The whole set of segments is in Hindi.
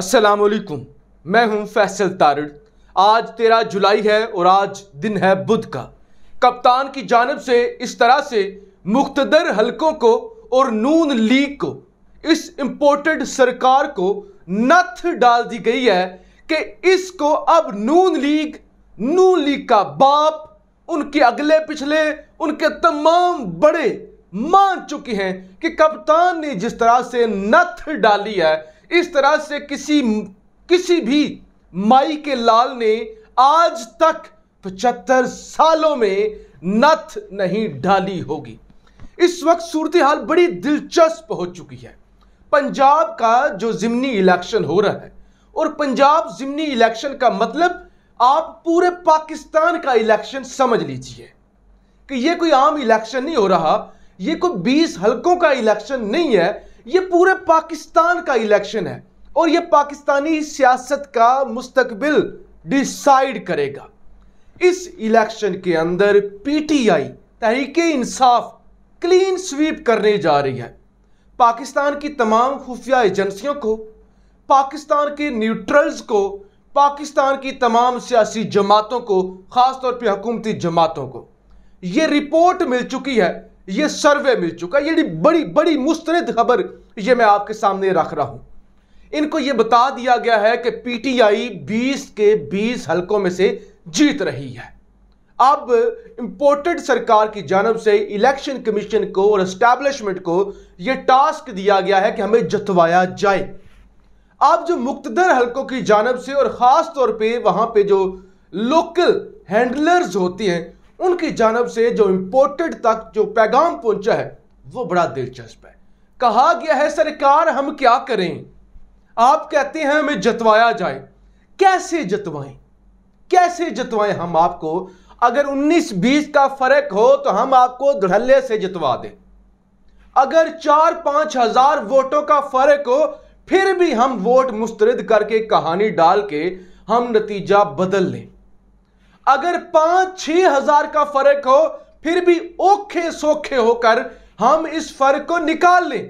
असलकुम मैं हूं फैसल तारड़ आज तेरह जुलाई है और आज दिन है बुध का कप्तान की जानब से इस तरह से मुख्तर हलकों को और नून लीग को इस इम्पोर्टेड सरकार को नथ डाल दी गई है कि इसको अब नून लीग नून लीग का बाप उनके अगले पिछले उनके तमाम बड़े मान चुके हैं कि कप्तान ने जिस तरह से नथ डाली है इस तरह से किसी किसी भी माई के लाल ने आज तक पचहत्तर सालों में नथ नहीं डाली होगी इस वक्त सूरत हाल बड़ी दिलचस्प हो चुकी है पंजाब का जो ज़िमनी इलेक्शन हो रहा है और पंजाब ज़िमनी इलेक्शन का मतलब आप पूरे पाकिस्तान का इलेक्शन समझ लीजिए कि यह कोई आम इलेक्शन नहीं हो रहा यह कोई बीस हलकों का इलेक्शन नहीं है ये पूरे पाकिस्तान का इलेक्शन है और ये पाकिस्तानी सियासत का मुस्तकबिल डिसाइड करेगा इस इलेक्शन के अंदर PTI Tehreek Insaf clean sweep करने जा रही है पाकिस्तान की तमाम खुफिया एजेंसियों को पाकिस्तान के न्यूट्रल्स को पाकिस्तान की तमाम सियासी जमातों को ख़ासतौर पर हुकूमती जमातों को यह रिपोर्ट मिल चुकी है ये सर्वे मिल चुका है बड़ी बड़ी मुस्तरद खबर ये मैं आपके सामने रख रहा हूं इनको ये बता दिया गया है कि पीटीआई 20 के 20 हलकों में से जीत रही है अब इम्पोर्टेड सरकार की जानब से इलेक्शन कमीशन को और इस्टेब्लिशमेंट को यह टास्क दिया गया है कि हमें जतवाया जाए अब जो मुक्तदर हलकों की जानब से और ख़ास तौर पे वहां पे जो लोकल हैंडलर्स होती हैं उनकी जानब से जो इंपोर्टेड तक जो पैगाम पहुंचा है वो बड़ा दिलचस्प है कहा गया है सरकार हम क्या करें आप कहते हैं हमें जतवाया जाए कैसे जतवाएं कैसे जतवाएं हम आपको अगर 19-20 का फर्क हो तो हम आपको धड़ल्ले से जितवा दें अगर चार पांच हजार वोटों का फर्क हो फिर भी हम वोट मुस्तरद करके कहानी डाल के हम नतीजा बदल लें अगर पांच छह हजार का फर्क हो फिर भी ओखे सोखे होकर हम इस फर्क को निकाल लें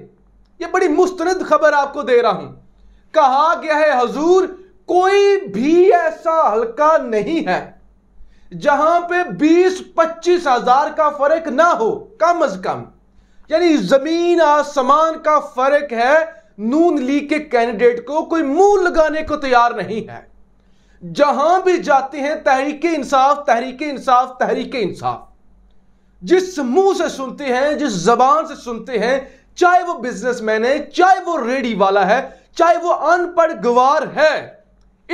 यह बड़ी मुस्तरद खबर आपको दे रहा हूं कहा गया है हजूर कोई भी ऐसा हल्का नहीं है जहां पे 20 पच्चीस हजार का फर्क ना हो कम अज कम यानी जमीन आसमान का फर्क है नून लीग के कैंडिडेट को कोई मुंह लगाने को तैयार नहीं है जहां भी जाते हैं तहरीक इंसाफ तहरीक इंसाफ तहरीके इंसाफ जिस मुंह से सुनते हैं जिस जबान से सुनते हैं चाहे वो बिजनेसमैन है चाहे वो रेडी वाला है चाहे वो अनपढ़ गवार है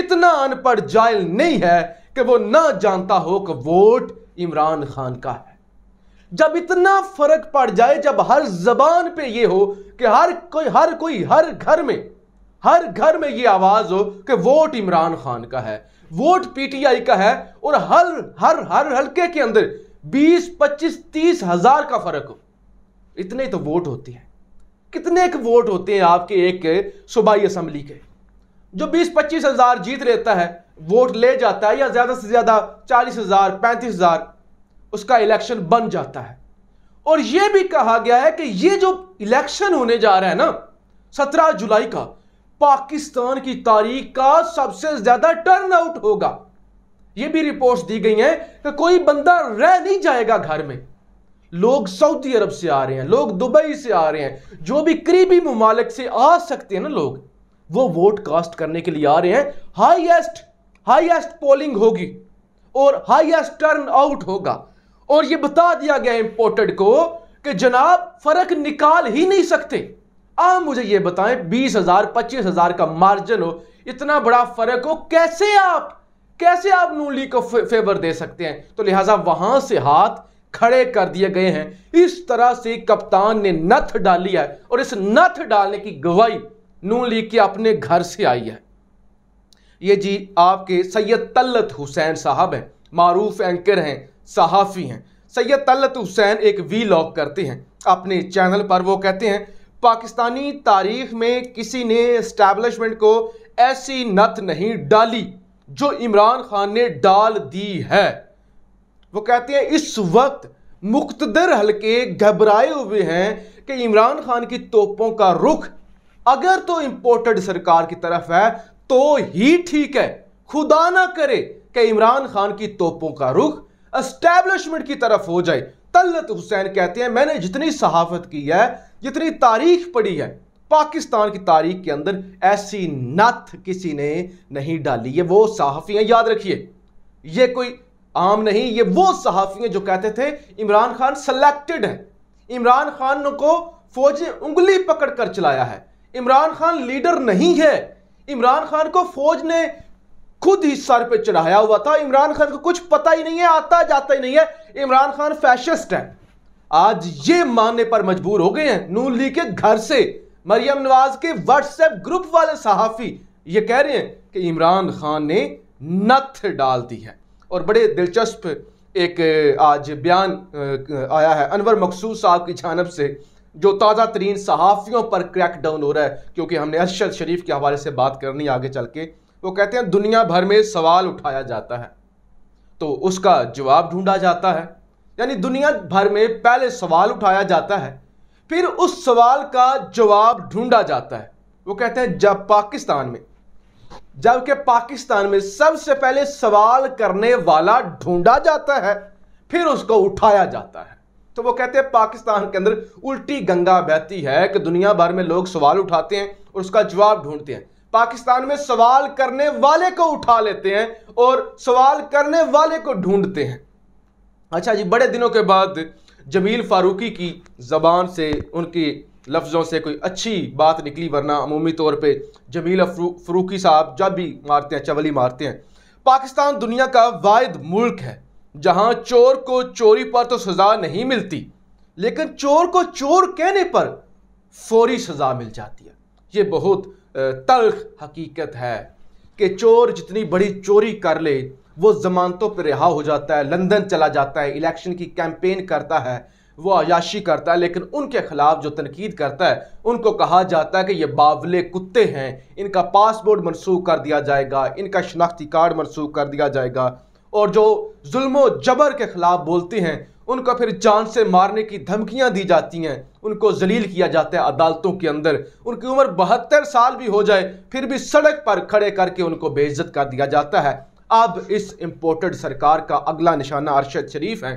इतना अनपढ़ जायल नहीं है कि वो ना जानता हो कि वोट इमरान खान का है जब इतना फर्क पड़ जाए जब हर जबान पे ये हो कि हर कोई हर कोई हर घर में हर घर में ये आवाज हो कि वोट इमरान खान का है वोट पीटीआई का है और हर हर हर हल्के के अंदर 20, 25, 30 हजार का फर्क हो इतने तो वोट होते हैं कितने एक वोट होते हैं आपके एक सूबाई असम्बली के जो 20, पच्चीस हजार जीत लेता है वोट ले जाता है या ज्यादा से ज्यादा चालीस हजार पैंतीस हजार उसका इलेक्शन बन जाता है और यह भी कहा गया है कि ये जो इलेक्शन होने जा रहा है ना सत्रह जुलाई का पाकिस्तान की तारीख का सबसे ज्यादा टर्न आउट होगा यह भी रिपोर्ट्स दी गई हैं कि कोई बंदा रह नहीं जाएगा घर में लोग सऊदी अरब से आ रहे हैं लोग दुबई से आ रहे हैं जो भी करीबी ममालिक से आ सकते हैं ना लोग वो वोट कास्ट करने के लिए आ रहे हैं हाईएस्ट हाईएस्ट पोलिंग होगी और हाईएस्ट टर्न आउट होगा और ये बता दिया गया इंपोर्टेड को कि जनाब फर्क निकाल ही नहीं सकते आप मुझे ये बताएं बीस हजार पच्चीस हजार का मार्जिन हो इतना बड़ा फर्क हो कैसे आप कैसे आप नू लीग को फे, फेवर दे सकते हैं तो लिहाजा वहां से हाथ खड़े कर दिए गए हैं इस तरह से कप्तान ने नथ डाली है और इस नथ डालने की गवाही नू लीग के अपने घर से आई है ये जी आपके सैयद तल्लत हुसैन साहब हैं मारूफ एंकर हैं सहाफ़ी हैं सैयद तल्लत हुसैन एक वी लॉक करते हैं अपने चैनल पर वो कहते हैं पाकिस्तानी तारीख में किसी ने इस्टेब्लिशमेंट को ऐसी नत नहीं डाली जो इमरान खान ने डाल दी है वो कहते हैं इस वक्त मुख्तर हल्के घबराए हुए हैं कि इमरान खान की तोपों का रुख अगर तो इंपोर्टेड सरकार की तरफ है तो ही ठीक है खुदा ना करे कि इमरान खान की तोपों का रुख एस्टैब्लिशमेंट की तरफ हो जाए तलत तो हुसैन कहते हैं मैंने जितनी सहाफत की है जितनी तारीख पढ़ी है पाकिस्तान की तारीख के अंदर ऐसी नथ किसी ने नहीं डाली ये वो सहाफ़ी हैं याद रखिए ये कोई आम नहीं ये वो सहाफ़ी हैं जो कहते थे इमरान खान सेलेक्टेड हैं इमरान खान को फौज ने उंगली पकड़ कर चलाया है इमरान खान लीडर नहीं है इमरान खान को फौज ने खुद ही सर पे चढ़ाया हुआ था इमरान खान को कुछ पता ही नहीं है आता जाता ही नहीं है इमरान खान फैशिस्ट है आज ये मानने पर मजबूर हो गए हैं नून लीग के घर से मरियम नवाज के व्हाट्सएप ग्रुप वाले सहाफ़ी ये कह रहे हैं कि इमरान खान ने नथ डाल दी है और बड़े दिलचस्प एक आज बयान आया है अनवर मकसूद साहब की जानब से जो ताज़ा तरीन सहाफ़ियों पर क्रैक डाउन हो रहा है क्योंकि हमने अरशद शरीफ के हवाले से बात करनी आगे चल के वो कहते हैं दुनिया भर में सवाल उठाया जाता है तो उसका जवाब ढूंढा जाता है यानी दुनिया भर में पहले सवाल उठाया जाता है फिर उस सवाल का जवाब ढूंढा जाता है वो कहते हैं जब पाकिस्तान में जबकि पाकिस्तान में सबसे पहले सवाल करने वाला ढूंढा जाता है फिर उसको उठाया जाता है तो वो कहते हैं पाकिस्तान के अंदर उल्टी गंगा बहती है कि दुनिया भर में लोग सवाल उठाते हैं और उसका जवाब ढूंढते हैं पाकिस्तान में सवाल करने वाले को उठा लेते हैं और सवाल करने वाले को ढूंढते हैं अच्छा जी बड़े दिनों के बाद जमील फारूकी की ज़बान से उनके लफ्ज़ों से कोई अच्छी बात निकली वरना अमूमी तौर पे जमील फरूकी साहब जब भी मारते हैं चवली मारते हैं पाकिस्तान दुनिया का वाद मुल्क है जहां चोर को चोरी पर तो सज़ा नहीं मिलती लेकिन चोर को चोर कहने पर फौरी सज़ा मिल जाती है ये बहुत तल्ख हकीकत है कि चोर जितनी बड़ी चोरी कर ले वो ज़मानतों पर रिहा हो जाता है लंदन चला जाता है इलेक्शन की कैंपेन करता है वो अयाशी करता है लेकिन उनके खिलाफ जो तनकीद करता है उनको कहा जाता है कि ये बावले कुत्ते हैं इनका पासपोर्ट मनसूख कर दिया जाएगा इनका शनाख्ती कार्ड मनसूख कर दिया जाएगा और जो जुल्म जबर के ख़िलाफ़ बोलते हैं उनका फिर जान से मारने की धमकियां दी जाती हैं उनको जलील किया जाता है अदालतों के अंदर उनकी उम्र बहत्तर साल भी हो जाए फिर भी सड़क पर खड़े करके उनको बेइज्जत कर दिया जाता है अब इस इम्पोर्टेड सरकार का अगला निशाना अरशद शरीफ है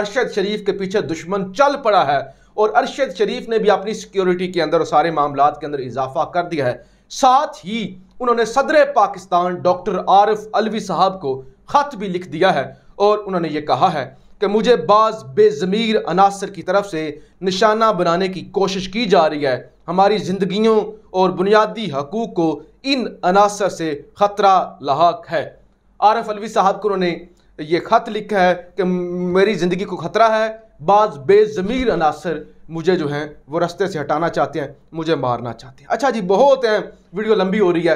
अरशद शरीफ के पीछे दुश्मन चल पड़ा है और अरशद शरीफ ने भी अपनी सिक्योरिटी के अंदर और सारे मामला के अंदर इजाफा कर दिया है साथ ही उन्होंने सदर पाकिस्तान डॉक्टर आरिफ अलवी साहब को ख़त भी लिख दिया है और उन्होंने ये कहा है कि मुझे बाज़ बेज़मीर अनासर की तरफ से निशाना बनाने की कोशिश की जा रही है हमारी ज़िंदगियों और बुनियादी हकूक़ को इन अनासर से ख़तरा लाक है आरफ अलवी साहब को उन्होंने ये ख़त लिखा है कि मेरी ज़िंदगी को ख़तरा है बाज़ बेज़मीर अनासर मुझे जो हैं वो रस्ते से हटाना चाहते हैं मुझे मारना चाहते हैं अच्छा जी बहुत हैं वीडियो लंबी हो रही है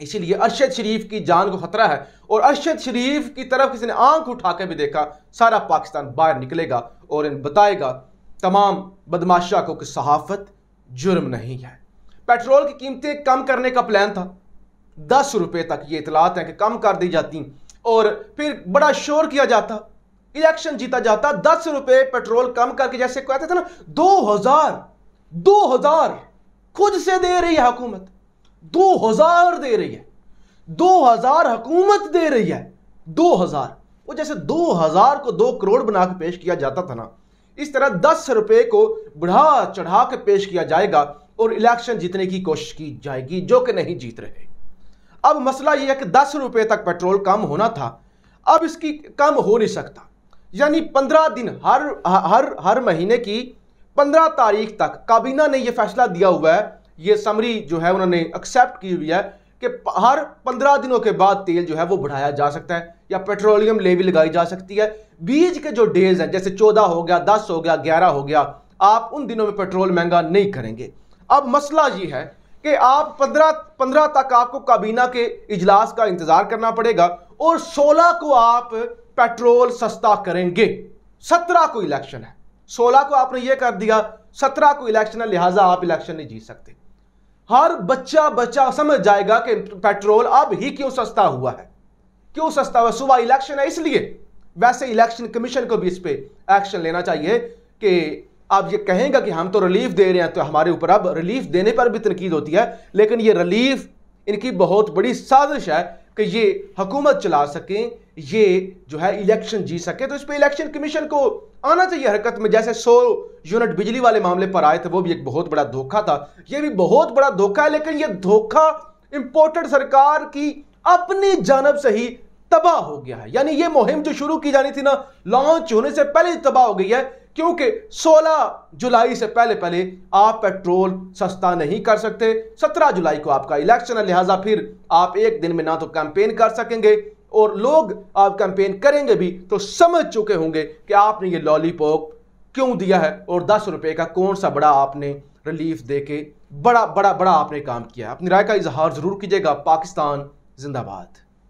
इसीलिए अरशद शरीफ की जान को खतरा है और अरशद शरीफ की तरफ किसी ने आंख उठा के भी देखा सारा पाकिस्तान बाहर निकलेगा और इन बताएगा तमाम बदमाशा को कि सहाफत जुर्म नहीं है पेट्रोल की कीमतें कम करने का प्लान था दस रुपये तक ये इतलात हैं कि कम कर दी जाती और फिर बड़ा शोर किया जाता इलेक्शन जीता जाता दस रुपये पेट्रोल कम करके जैसे कहते थे ना दो हजार दो हजार खुद से दे रही है हुकूमत दो हजार दे रही है दो हजार हकूमत दे रही है दो हजार वो जैसे दो हजार को दो करोड़ बना के पेश किया जाता था ना इस तरह दस रुपए को बढ़ा चढ़ा के पेश किया जाएगा और इलेक्शन जीतने की कोशिश की जाएगी जो कि नहीं जीत रहे अब मसला यह है कि दस रुपए तक पेट्रोल कम होना था अब इसकी कम हो नहीं सकता यानी पंद्रह दिन हर हर हर महीने की पंद्रह तारीख तक काबीना ने यह फैसला दिया हुआ है ये समरी जो है उन्होंने एक्सेप्ट की हुई है कि हर पंद्रह दिनों के बाद तेल जो है वो बढ़ाया जा सकता है या पेट्रोलियम लेवी लगाई जा सकती है बीज के जो डेज हैं जैसे चौदह हो गया दस हो गया ग्यारह हो गया आप उन दिनों में पेट्रोल महंगा नहीं करेंगे अब मसला ये है कि आप पंद्रह पंद्रह तक आपको काबीना के इजलास का इंतज़ार करना पड़ेगा और सोलह को आप पेट्रोल सस्ता करेंगे सत्रह को इलेक्शन है सोलह को आपने ये कर दिया सत्रह को इलेक्शन है लिहाजा आप इलेक्शन नहीं जीत सकते हर बच्चा बच्चा समझ जाएगा कि पेट्रोल अब ही क्यों सस्ता हुआ है क्यों सस्ता हुआ सुबह इलेक्शन है इसलिए वैसे इलेक्शन कमीशन को भी इस पर एक्शन लेना चाहिए कि आप ये कहेंगे कि हम तो रिलीफ दे रहे हैं तो हमारे ऊपर अब रिलीफ देने पर भी तनकीद होती है लेकिन ये रिलीफ इनकी बहुत बड़ी साजिश है कि ये हुकूमत चला सकें ये जो है इलेक्शन जीत सके तो इस पर इलेक्शन कमीशन को आना चाहिए हरकत में जैसे 100 यूनिट बिजली वाले मामले पर आए थे वो भी एक बहुत बड़ा धोखा था ये भी बहुत बड़ा धोखा है लेकिन ये धोखा इंपोर्टेड सरकार की अपनी जानब से ही तबाह हो गया है यानी ये मुहिम जो शुरू की जानी थी ना लॉन्च होने से पहले तबाह हो गई है क्योंकि 16 जुलाई से पहले पहले आप पेट्रोल सस्ता नहीं कर सकते 17 जुलाई को आपका इलेक्शन है लिहाजा फिर आप एक दिन में ना तो कैंपेन कर सकेंगे और लोग आप कैंपेन करेंगे भी तो समझ चुके होंगे कि आपने ये लॉलीपॉप क्यों दिया है और दस रुपये का कौन सा बड़ा आपने रिलीफ दे के बड़ा बड़ा बड़ा आपने काम किया है अपनी राय का इजहार ज़रूर कीजिएगा पाकिस्तान जिंदाबाद